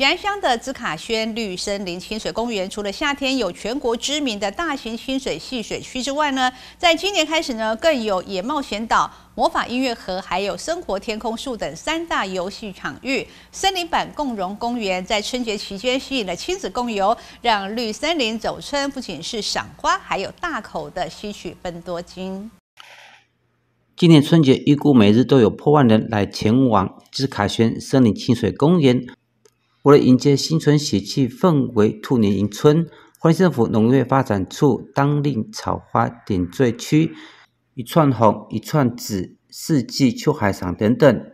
屏南乡的紫卡轩绿森林清水公园，除了夏天有全国知名的大型清水戏水区之外呢，在今年开始呢，更有野冒险岛、魔法音乐盒，还有生活天空树等三大游戏场域。森林版共融公园在春节期间吸引了亲子共游，让绿森林走春不仅是赏花，还有大口的吸取奔多金。今年春节预估每日都有破万人来前往紫卡轩森林清水公园。为了迎接新春喜气氛围，兔年迎春，花莲政府农业发展处当令草花点缀区，一串红、一串紫，四季秋海棠等等。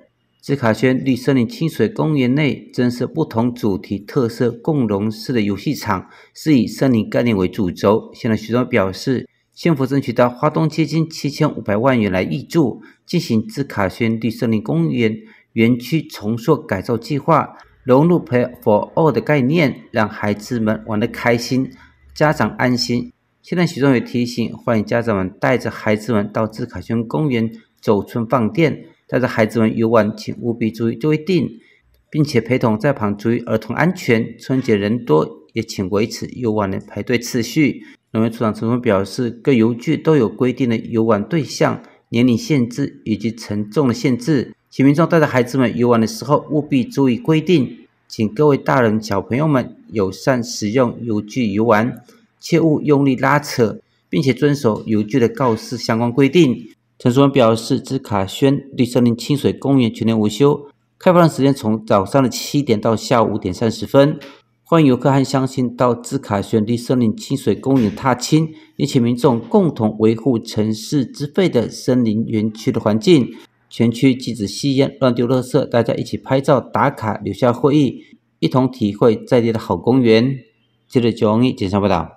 紫卡轩绿森林清水公园内增设不同主题特色共融式的游戏场，是以森林概念为主轴。现在徐正表示，县府争取到花东基近七千五百万元来挹注，进行紫卡轩绿森林公园园区重塑改造计划。融入 for All” 的概念，让孩子们玩得开心，家长安心。现在徐总也提醒，欢迎家长们带着孩子们到自卡旋公园、走村放店带着孩子们游玩，请务必注意规定，并且陪同在旁，注意儿童安全。春节人多，也请维持游玩的排队次序。农业处长从中表示，各邮局都有规定的游玩对象、年龄限制以及承重的限制。请民众带着孩子们游玩的时候，务必注意规定，请各位大人、小朋友们友善使用游具游玩，切勿用力拉扯，并且遵守游具的告示相关规定。陈淑文表示，芝卡轩绿森林清水公园全年无休，开放时间从早上的七点到下午五点三十分。欢迎游客和乡亲到芝卡轩绿森林清水公园踏青，也起民众共同维护城市之肺的森林园区的环境。全区禁止吸烟、乱丢垃圾，大家一起拍照打卡，留下回忆，一同体会在地的好公园。接九讲一，听清报道。